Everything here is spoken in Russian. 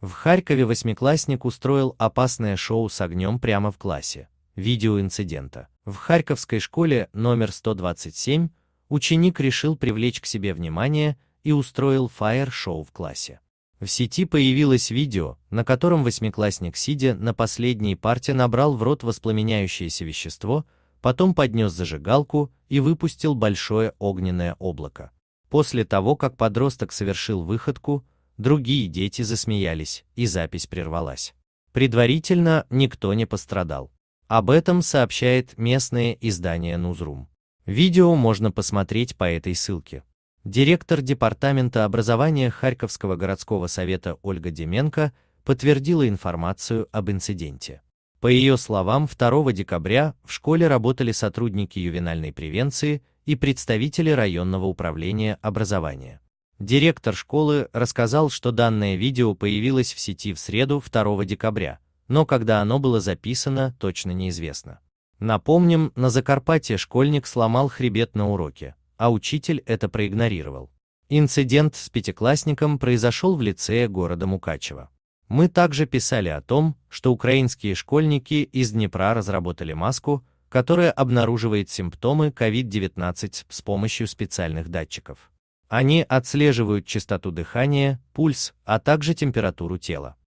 В Харькове восьмиклассник устроил опасное шоу с огнем прямо в классе. Видео инцидента. В Харьковской школе номер 127 ученик решил привлечь к себе внимание и устроил фаер-шоу в классе. В сети появилось видео, на котором восьмиклассник, сидя на последней парте, набрал в рот воспламеняющееся вещество, потом поднес зажигалку и выпустил большое огненное облако. После того, как подросток совершил выходку, Другие дети засмеялись, и запись прервалась. Предварительно никто не пострадал. Об этом сообщает местное издание Нузрум. Видео можно посмотреть по этой ссылке. Директор Департамента образования Харьковского городского совета Ольга Деменко подтвердила информацию об инциденте. По ее словам, 2 декабря в школе работали сотрудники ювенальной превенции и представители районного управления образования. Директор школы рассказал, что данное видео появилось в сети в среду 2 декабря, но когда оно было записано, точно неизвестно. Напомним, на Закарпатье школьник сломал хребет на уроке, а учитель это проигнорировал. Инцидент с пятиклассником произошел в лицее города Мукачева. Мы также писали о том, что украинские школьники из Днепра разработали маску, которая обнаруживает симптомы COVID-19 с помощью специальных датчиков. Они отслеживают частоту дыхания, пульс, а также температуру тела.